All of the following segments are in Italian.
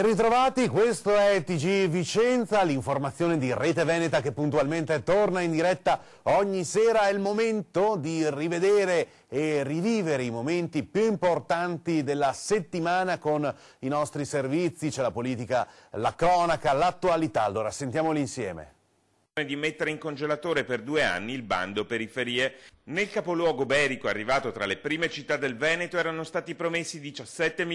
Ben ritrovati, questo è TG Vicenza, l'informazione di Rete Veneta che puntualmente torna in diretta ogni sera. È il momento di rivedere e rivivere i momenti più importanti della settimana con i nostri servizi, c'è la politica, la cronaca, l'attualità. Allora sentiamoli insieme di mettere in congelatore per due anni il bando periferie. Nel capoluogo berico, arrivato tra le prime città del Veneto, erano stati promessi 17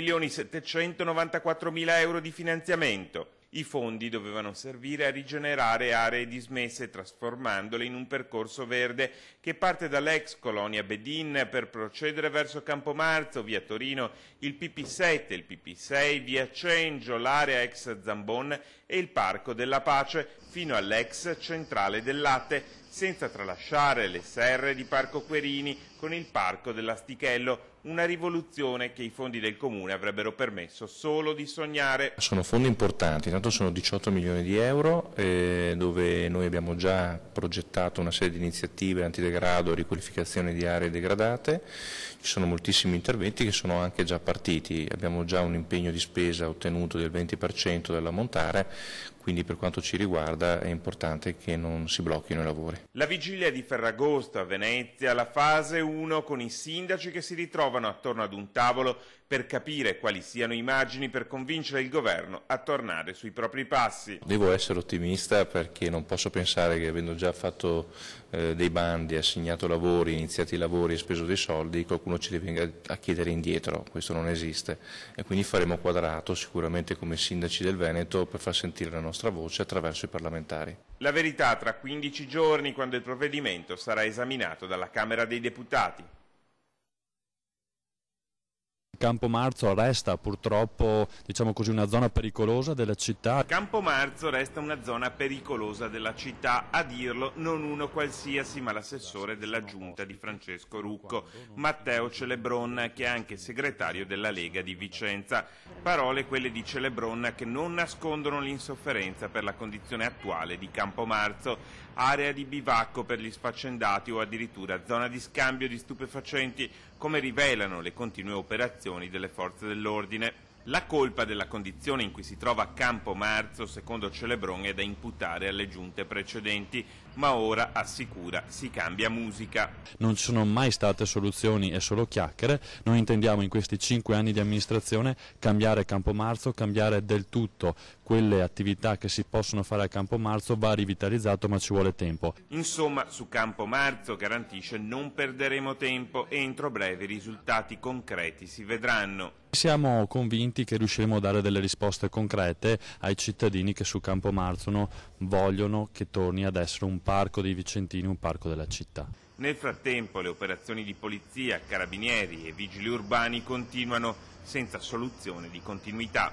euro di finanziamento. I fondi dovevano servire a rigenerare aree dismesse trasformandole in un percorso verde che parte dall'ex colonia Bedin per procedere verso Campomarzo, via Torino, il PP7, il PP6, via Cengio, l'area ex Zambon e il Parco della Pace fino all'ex Centrale del Latte senza tralasciare le serre di Parco Querini con il Parco dell'Astichello, una rivoluzione che i fondi del Comune avrebbero permesso solo di sognare. Sono fondi importanti, intanto sono 18 milioni di euro eh, dove noi abbiamo già progettato una serie di iniziative antidegrado, riqualificazione di aree degradate, ci sono moltissimi interventi che sono anche già partiti, abbiamo già un impegno di spesa ottenuto del 20% dell'ammontare, quindi per quanto ci riguarda è importante che non si blocchino i lavori. La vigilia di Ferragosto a Venezia, la fase 1 con i sindaci che si ritrovano attorno ad un tavolo per capire quali siano i margini per convincere il governo a tornare sui propri passi. Devo essere ottimista perché non posso pensare che avendo già fatto eh, dei bandi, assegnato lavori, iniziati i lavori e speso dei soldi, qualcuno ci venga a chiedere indietro, questo non esiste e quindi faremo quadrato sicuramente come sindaci del Veneto per far sentire la nostra voce attraverso i parlamentari. La verità tra 15 giorni quando il provvedimento sarà esaminato dalla Camera dei Deputati. Campo Marzo resta purtroppo diciamo così, una zona pericolosa della città. Campo Marzo resta una zona pericolosa della città, a dirlo non uno qualsiasi ma l'assessore della giunta di Francesco Rucco, Matteo Celebronna che è anche segretario della Lega di Vicenza. Parole quelle di Celebronna che non nascondono l'insofferenza per la condizione attuale di Campomarzo, area di bivacco per gli sfaccendati o addirittura zona di scambio di stupefacenti come rivelano le continue operazioni delle forze dell'ordine. La colpa della condizione in cui si trova Campo Marzo, secondo Celebron, è da imputare alle giunte precedenti, ma ora assicura si cambia musica. Non ci sono mai state soluzioni e solo chiacchiere, noi intendiamo in questi cinque anni di amministrazione cambiare Campomarzo, cambiare del tutto quelle attività che si possono fare a Campomarzo, va rivitalizzato ma ci vuole tempo. Insomma su Campomarzo garantisce non perderemo tempo e entro breve i risultati concreti si vedranno. Siamo convinti che riusciremo a dare delle risposte concrete ai cittadini che su Campomarzo vogliono che torni ad essere un parco dei Vicentini un parco della città. Nel frattempo le operazioni di polizia, carabinieri e vigili urbani continuano senza soluzione di continuità.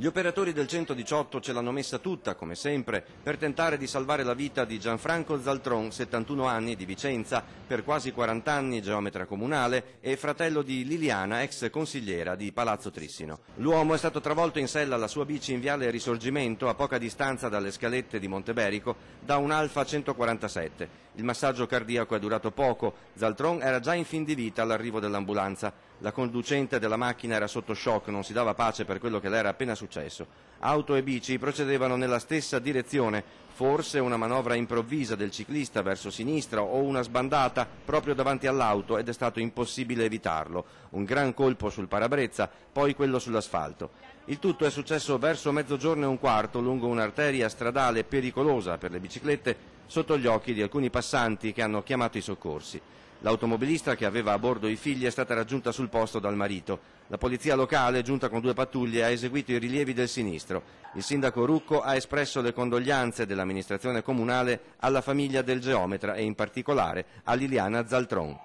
Gli operatori del 118 ce l'hanno messa tutta, come sempre, per tentare di salvare la vita di Gianfranco Zaltron, 71 anni, di Vicenza, per quasi 40 anni geometra comunale e fratello di Liliana, ex consigliera di Palazzo Trissino. L'uomo è stato travolto in sella alla sua bici in viale Risorgimento, a poca distanza dalle scalette di Monteberico, da un Alfa 147. Il massaggio cardiaco è durato poco, Zaltron era già in fin di vita all'arrivo dell'ambulanza. La conducente della macchina era sotto shock, non si dava pace per quello che le era appena successo. Auto e bici procedevano nella stessa direzione, forse una manovra improvvisa del ciclista verso sinistra o una sbandata proprio davanti all'auto ed è stato impossibile evitarlo. Un gran colpo sul parabrezza, poi quello sull'asfalto. Il tutto è successo verso mezzogiorno e un quarto lungo un'arteria stradale pericolosa per le biciclette sotto gli occhi di alcuni passanti che hanno chiamato i soccorsi. L'automobilista che aveva a bordo i figli è stata raggiunta sul posto dal marito. La polizia locale, giunta con due pattuglie, ha eseguito i rilievi del sinistro. Il sindaco Rucco ha espresso le condoglianze dell'amministrazione comunale alla famiglia del geometra e in particolare a Liliana Zaltron.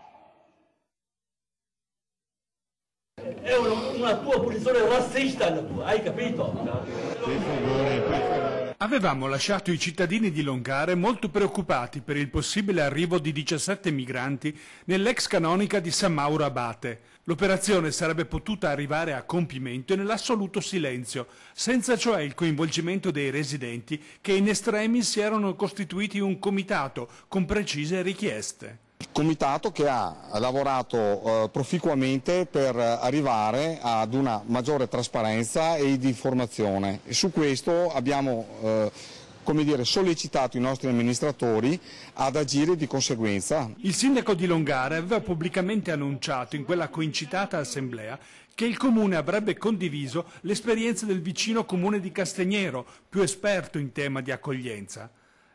È una, una tua posizione razzista la tua, hai capito? Per favore, per favore. Avevamo lasciato i cittadini di Longare molto preoccupati per il possibile arrivo di 17 migranti nell'ex canonica di San Mauro Abate. L'operazione sarebbe potuta arrivare a compimento nell'assoluto silenzio, senza cioè il coinvolgimento dei residenti che in estremi si erano costituiti un comitato con precise richieste comitato che ha lavorato eh, proficuamente per arrivare ad una maggiore trasparenza ed informazione. E su questo abbiamo eh, come dire, sollecitato i nostri amministratori ad agire di conseguenza. Il sindaco di Longare aveva pubblicamente annunciato in quella coincitata assemblea che il comune avrebbe condiviso l'esperienza del vicino comune di Castegnero, più esperto in tema di accoglienza.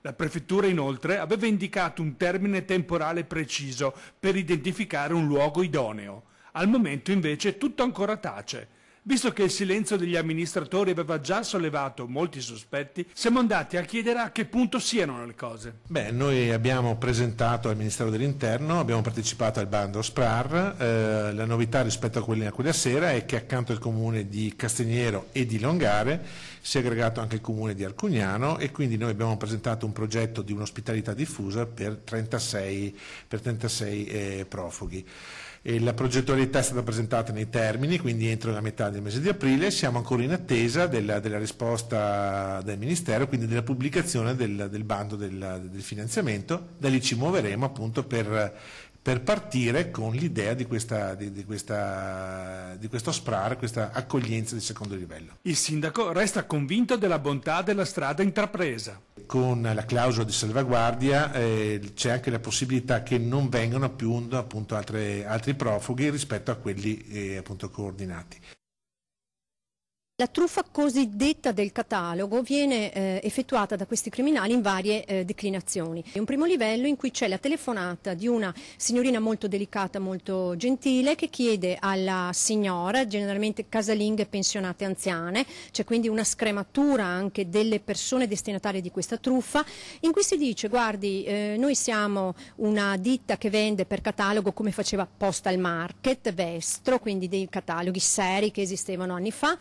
La prefettura inoltre aveva indicato un termine temporale preciso per identificare un luogo idoneo. Al momento invece tutto ancora tace. Visto che il silenzio degli amministratori aveva già sollevato molti sospetti, siamo andati a chiedere a che punto siano le cose. Beh, noi abbiamo presentato al Ministero dell'Interno, abbiamo partecipato al bando SPRAR, eh, la novità rispetto a quella, a quella sera è che accanto al comune di Castagnero e di Longare si è aggregato anche il comune di Alcugnano e quindi noi abbiamo presentato un progetto di un'ospitalità diffusa per 36, per 36 eh, profughi. E la progettualità è stata presentata nei termini, quindi entro la metà del mese di aprile. Siamo ancora in attesa della, della risposta del Ministero, quindi della pubblicazione del, del bando del, del, finanziamento. Da lì ci muoveremo appunto per, per partire con l'idea di, questa, di, di, questa, di questo SPRAR, questa accoglienza di secondo livello. Il sindaco resta convinto della bontà della strada intrapresa con la clausola di salvaguardia eh, c'è anche la possibilità che non vengano più appunto, altre, altri profughi rispetto a quelli eh, appunto, coordinati. La truffa cosiddetta del catalogo viene eh, effettuata da questi criminali in varie eh, declinazioni. È un primo livello in cui c'è la telefonata di una signorina molto delicata, molto gentile, che chiede alla signora, generalmente casalinghe pensionate anziane, c'è quindi una scrematura anche delle persone destinatarie di questa truffa, in cui si dice guardi eh, noi siamo una ditta che vende per catalogo come faceva Postal Market, Vestro, quindi dei cataloghi seri che esistevano anni fa,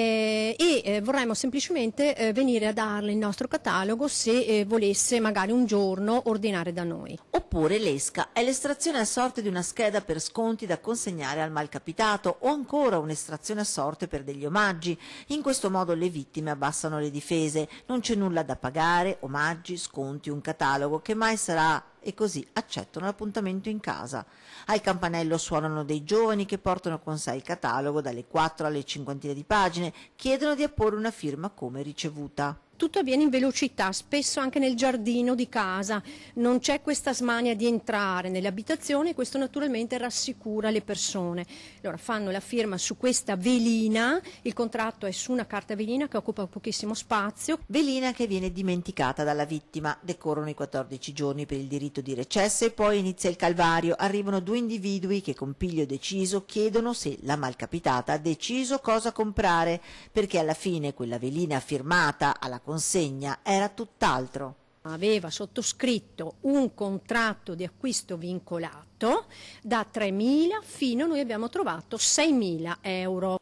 eh, e eh, vorremmo semplicemente eh, venire a darle il nostro catalogo se eh, volesse magari un giorno ordinare da noi. Oppure l'esca è l'estrazione a sorte di una scheda per sconti da consegnare al malcapitato o ancora un'estrazione a sorte per degli omaggi. In questo modo le vittime abbassano le difese, non c'è nulla da pagare, omaggi, sconti, un catalogo che mai sarà e così accettano l'appuntamento in casa. Al campanello suonano dei giovani che portano con sé il catalogo dalle 4 alle 50 di pagine, chiedono di apporre una firma come ricevuta tutto avviene in velocità, spesso anche nel giardino di casa, non c'è questa smania di entrare nelle abitazioni e questo naturalmente rassicura le persone. Allora fanno la firma su questa velina, il contratto è su una carta velina che occupa pochissimo spazio. Velina che viene dimenticata dalla vittima, decorrono i 14 giorni per il diritto di recesso e poi inizia il calvario, arrivano due individui che con piglio deciso chiedono se la malcapitata ha deciso cosa comprare, perché alla fine quella velina firmata alla consegna era tutt'altro. Aveva sottoscritto un contratto di acquisto vincolato da 3.000 fino a noi abbiamo trovato 6.000 euro.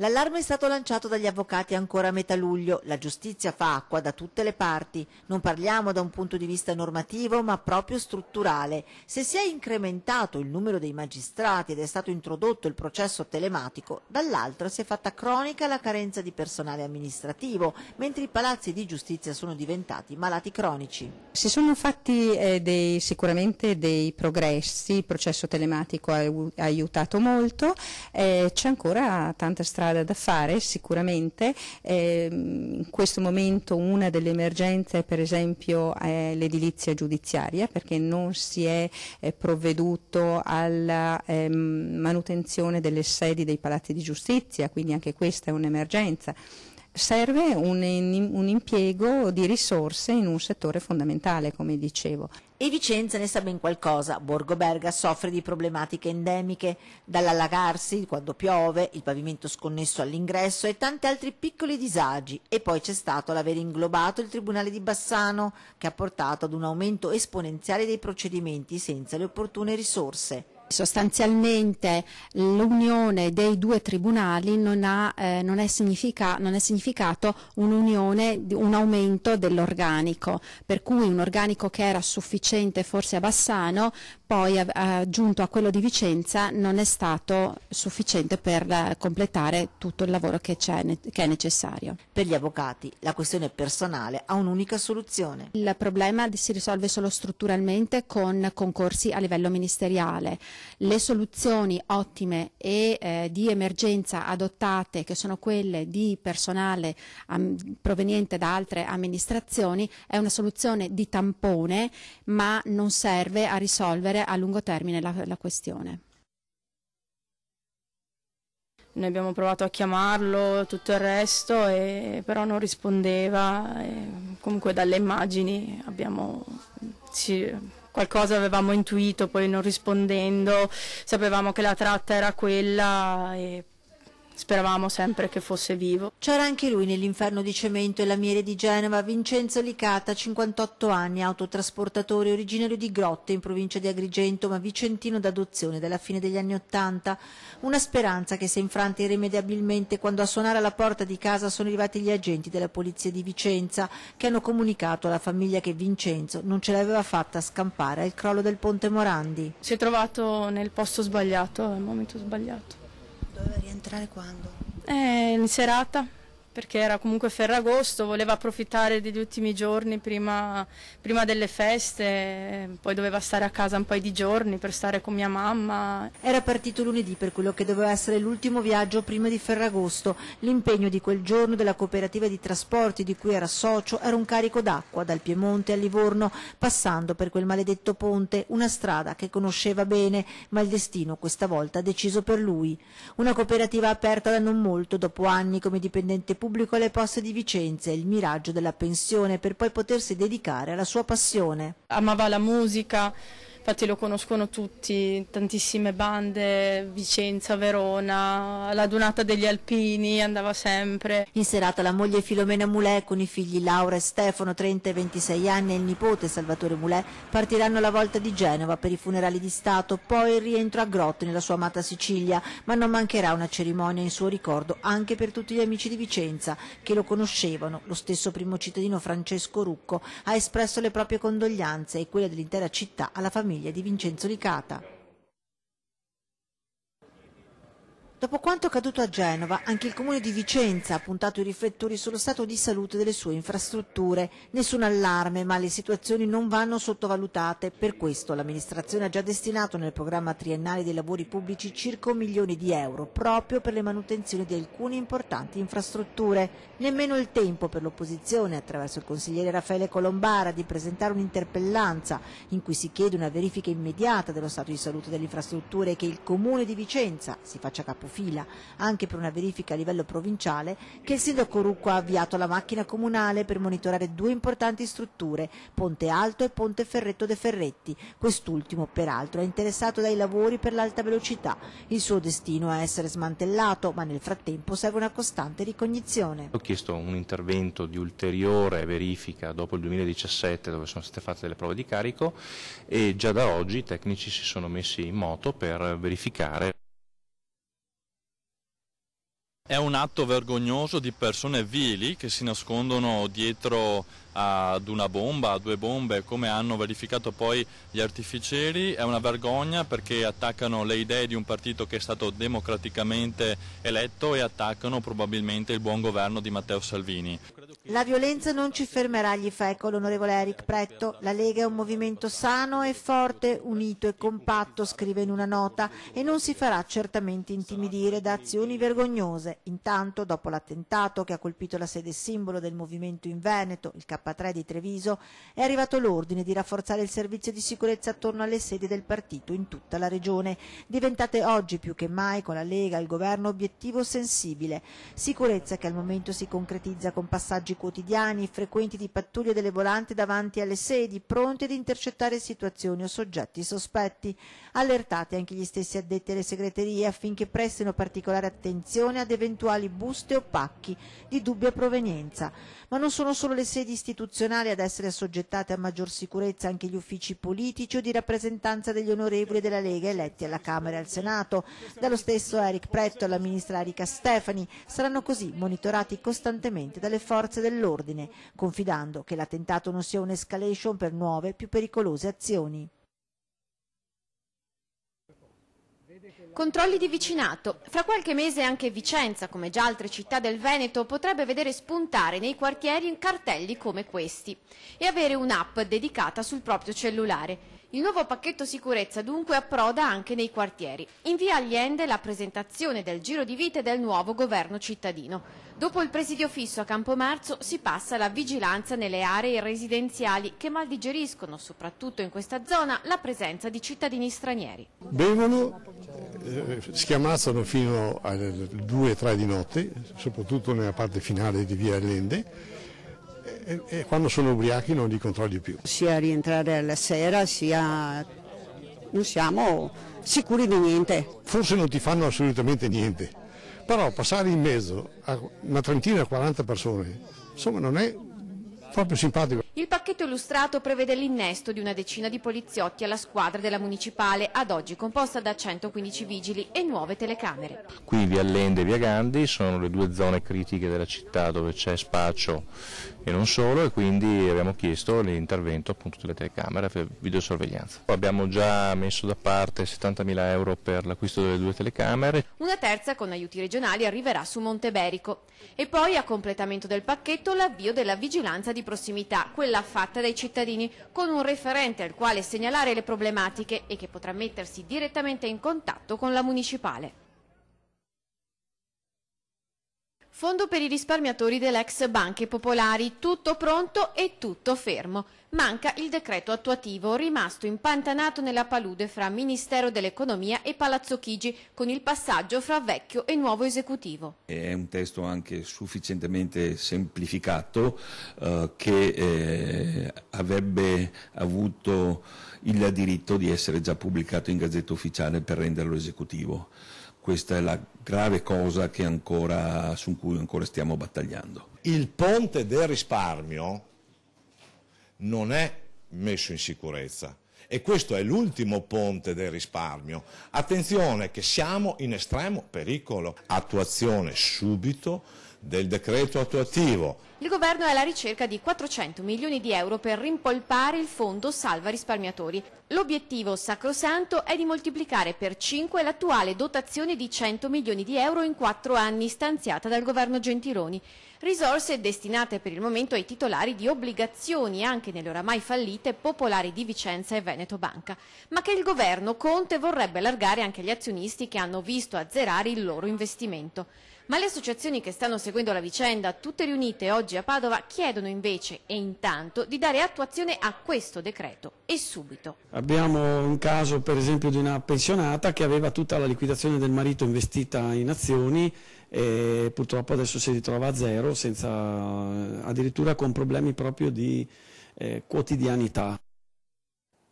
L'allarme è stato lanciato dagli avvocati ancora a metà luglio. La giustizia fa acqua da tutte le parti. Non parliamo da un punto di vista normativo, ma proprio strutturale. Se si è incrementato il numero dei magistrati ed è stato introdotto il processo telematico, dall'altra si è fatta cronica la carenza di personale amministrativo, mentre i palazzi di giustizia sono diventati malati cronici. Si sono fatti eh, dei, sicuramente dei progressi, il processo telematico ha, ha aiutato molto, eh, c'è ancora tanta strada strada da fare sicuramente, eh, in questo momento una delle emergenze è per esempio è l'edilizia giudiziaria perché non si è eh, provveduto alla eh, manutenzione delle sedi dei palazzi di giustizia, quindi anche questa è un'emergenza serve un, un, impiego di risorse in un settore fondamentale, come dicevo. E Vicenza ne sa ben qualcosa. Borgo Berga soffre di problematiche endemiche, dall'allagarsi quando piove, il pavimento sconnesso all'ingresso e tanti altri piccoli disagi. E poi c'è stato l'aver inglobato il Tribunale di Bassano, che ha portato ad un aumento esponenziale dei procedimenti senza le opportune risorse. Sostanzialmente l'unione dei due tribunali non, ha, eh, non, è significa, non, è significato un'unione, un aumento dell'organico, per cui un organico che era sufficiente forse a Bassano, poi aggiunto a quello di Vicenza non è stato sufficiente per eh, completare tutto il lavoro che, che è necessario. Per gli avvocati la questione personale ha un'unica soluzione. Il problema si risolve solo strutturalmente con concorsi a livello ministeriale le soluzioni ottime e eh, di emergenza adottate, che sono quelle di personale am, proveniente da altre amministrazioni, è una soluzione di tampone, ma non serve a risolvere a lungo termine la, la questione. Noi abbiamo provato a chiamarlo, tutto il resto, e, però non rispondeva. comunque dalle immagini abbiamo, ci, qualcosa avevamo intuito, poi non rispondendo sapevamo che la tratta era quella e Speravamo sempre che fosse vivo. C'era anche lui nell'inferno di cemento e lamiere di Genova, Vincenzo Licata, 58 anni, autotrasportatore originario di Grotte in provincia di Agrigento, ma vicentino d'adozione dalla fine degli anni Ottanta. Una speranza che si è infranta irrimediabilmente quando a suonare alla porta di casa sono arrivati gli agenti della polizia di Vicenza che hanno comunicato alla famiglia che Vincenzo non ce l'aveva fatta scampare al crollo del ponte Morandi. Si è trovato nel posto sbagliato, al momento sbagliato. Doveva rientrare quando? Eh, in serata perché era comunque Ferragosto, voleva approfittare degli ultimi giorni prima, prima, delle feste, poi doveva stare a casa un paio di giorni per stare con mia mamma. Era partito lunedì per quello che doveva essere l'ultimo viaggio prima di Ferragosto. L'impegno di quel giorno della cooperativa di trasporti di cui era socio era un carico d'acqua dal Piemonte a Livorno, passando per quel maledetto ponte, una strada che conosceva bene, ma il destino questa volta ha deciso per lui. Una cooperativa aperta da non molto, dopo anni come dipendente pubblico alle poste di Vicenza e il miraggio della pensione per poi potersi dedicare alla sua passione. Amava la musica, infatti lo conoscono tutti, tantissime bande, Vicenza, Verona, la Dunata degli Alpini andava sempre. In serata la moglie Filomena Mulè con i figli Laura e Stefano, 30 e 26 anni, e il nipote Salvatore Mulè partiranno alla volta di Genova per i funerali di Stato, poi il rientro a Grotte nella sua amata Sicilia, ma non mancherà una cerimonia in suo ricordo anche per tutti gli amici di Vicenza che lo conoscevano. Lo stesso primo cittadino Francesco Rucco ha espresso le proprie condoglianze e quelle dell'intera città alla famiglia famiglia di Vincenzo Licata. Dopo quanto accaduto a Genova, anche il comune di Vicenza ha puntato i riflettori sullo stato di salute delle sue infrastrutture. Nessun allarme, ma le situazioni non vanno sottovalutate. Per questo l'amministrazione ha già destinato nel programma triennale dei lavori pubblici circa un milione di euro proprio per le manutenzioni di alcune importanti infrastrutture. Nemmeno il tempo per l'opposizione, attraverso il consigliere Raffaele Colombara, di presentare un'interpellanza in cui si chiede una verifica immediata dello stato di salute delle infrastrutture e che il comune di Vicenza si faccia capofitto fila anche per una verifica a livello provinciale che il sindaco Rucco ha avviato la macchina comunale per monitorare due importanti strutture, Ponte Alto e Ponte Ferretto de Ferretti. Quest'ultimo, peraltro, è interessato dai lavori per l'alta velocità. Il suo destino è essere smantellato, ma nel frattempo serve una costante ricognizione. Ho chiesto un intervento di ulteriore verifica dopo il 2017 dove sono state fatte delle prove di carico e già da oggi i tecnici si sono messi in moto per verificare è un atto vergognoso di persone vili che si nascondono dietro ad una bomba, a due bombe, come hanno verificato poi gli artificieri. È una vergogna perché attaccano le idee di un partito che è stato democraticamente eletto e attaccano probabilmente il buon governo di Matteo Salvini. La violenza non ci fermerà, gli fa eco l'onorevole Eric Pretto. La Lega è un movimento sano e forte, unito e compatto, scrive in una nota, e non si farà certamente intimidire da azioni vergognose. Intanto, dopo l'attentato che ha colpito la sede simbolo del movimento in Veneto, il K3 di Treviso, è arrivato l'ordine di rafforzare il servizio di sicurezza attorno alle sedi del partito in tutta la regione, diventate oggi più che mai con la Lega e il governo obiettivo sensibile. Sicurezza che al momento si concretizza con passaggi quotidiani frequenti di pattuglie delle volanti davanti alle sedi, pronti ad intercettare situazioni o soggetti sospetti. Allertati anche gli stessi addetti alle segreterie affinché prestino particolare attenzione ad eventuali buste o pacchi di dubbia provenienza. Ma non sono solo le sedi istituzionali ad essere assoggettate a maggior sicurezza, anche gli uffici politici o di rappresentanza degli onorevoli della Lega eletti alla Camera e al Senato. Dallo stesso Eric Pretto alla ministra Arica Stefani saranno così monitorati costantemente dalle forze forze dell'ordine, confidando che l'attentato non sia un'escalation per nuove, più pericolose azioni. Controlli di vicinato. Fra qualche mese anche Vicenza, come già altre città del Veneto, potrebbe vedere spuntare nei quartieri cartelli come questi e avere un'app dedicata sul proprio cellulare. Il nuovo pacchetto sicurezza dunque approda anche nei quartieri. In via Allende la presentazione del giro di vite del nuovo governo cittadino. Dopo il presidio fisso a Campomarzo si passa alla vigilanza nelle aree residenziali che mal digeriscono, soprattutto in questa zona, la presenza di cittadini stranieri. Bevono, eh, schiamazzano fino alle 2-3 di notte, soprattutto nella parte finale di via Allende e, e quando sono ubriachi non li controlli più. Sia rientrare alla sera sia non siamo sicuri di niente. Forse non ti fanno assolutamente niente, però passare in mezzo a una trentina o 40 persone, insomma non è proprio simpatico. Il pacchetto illustrato prevede l'innesto di una decina di poliziotti alla squadra della municipale, ad oggi composta da 115 vigili e nuove telecamere. Qui via Allende e via Gandhi sono le due zone critiche della città dove c'è spaccio e non solo e quindi abbiamo chiesto l'intervento appunto delle telecamere per videosorveglianza. Abbiamo già messo da parte 70.000 euro per l'acquisto delle due telecamere. Una terza con aiuti regionali arriverà su Monteberico e poi a completamento del pacchetto l'avvio della vigilanza di prossimità, quella fatta dai cittadini con un referente al quale segnalare le problematiche e che potrà mettersi direttamente in contatto con la municipale. Fondo per i risparmiatori dell'ex Banche Popolari, tutto pronto e tutto fermo. Manca il decreto attuativo, rimasto impantanato nella palude fra Ministero dell'Economia e Palazzo Chigi, con il passaggio fra vecchio e nuovo esecutivo. È un testo anche sufficientemente semplificato eh, che eh, avrebbe avuto il diritto di essere già pubblicato in Gazzetta Ufficiale per renderlo esecutivo. Questa è la grave cosa ancora, su cui ancora stiamo battagliando. Il ponte del risparmio non è messo in sicurezza e questo è l'ultimo ponte del risparmio. Attenzione che siamo in estremo pericolo. Attuazione subito del decreto attuativo. Il governo è alla ricerca di 400 milioni di euro per rimpolpare il fondo salva risparmiatori. L'obiettivo sacrosanto è di moltiplicare per 5 l'attuale dotazione di 100 milioni di euro in 4 anni stanziata dal governo Gentiloni. Risorse destinate per il momento ai titolari di obbligazioni anche nelle oramai fallite popolari di Vicenza e Veneto Banca, ma che il governo Conte vorrebbe allargare anche agli azionisti che hanno visto azzerare il loro investimento. Ma le associazioni che stanno seguendo la vicenda, tutte riunite oggi a Padova, chiedono invece e intanto di dare attuazione a questo decreto e subito. Abbiamo un caso per esempio di una pensionata che aveva tutta la liquidazione del marito investita in azioni e purtroppo adesso si ritrova a zero, senza, addirittura con problemi proprio di eh, quotidianità.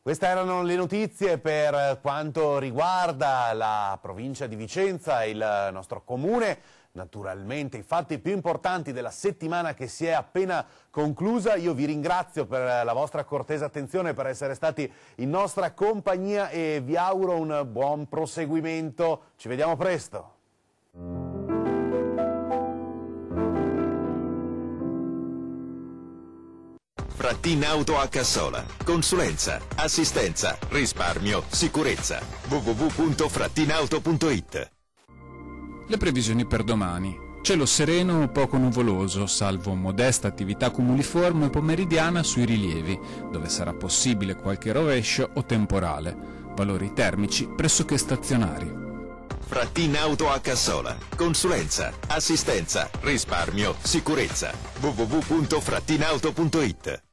Queste erano le notizie per quanto riguarda la provincia di Vicenza, il nostro comune. Naturalmente i fatti più importanti della settimana che si è appena conclusa, io vi ringrazio per la vostra cortesa attenzione, per essere stati in nostra compagnia e vi auguro un buon proseguimento, ci vediamo presto! Frattin Auto a Cassola. Consulenza, assistenza, risparmio, sicurezza. www.frattinauto.it le previsioni per domani. Cielo sereno o poco nuvoloso, salvo modesta attività cumuliforme pomeridiana sui rilievi, dove sarà possibile qualche rovescio o temporale. Valori termici pressoché stazionari. Frattin Auto a Cassola. Consulenza, assistenza, risparmio, sicurezza. www.frattinauto.it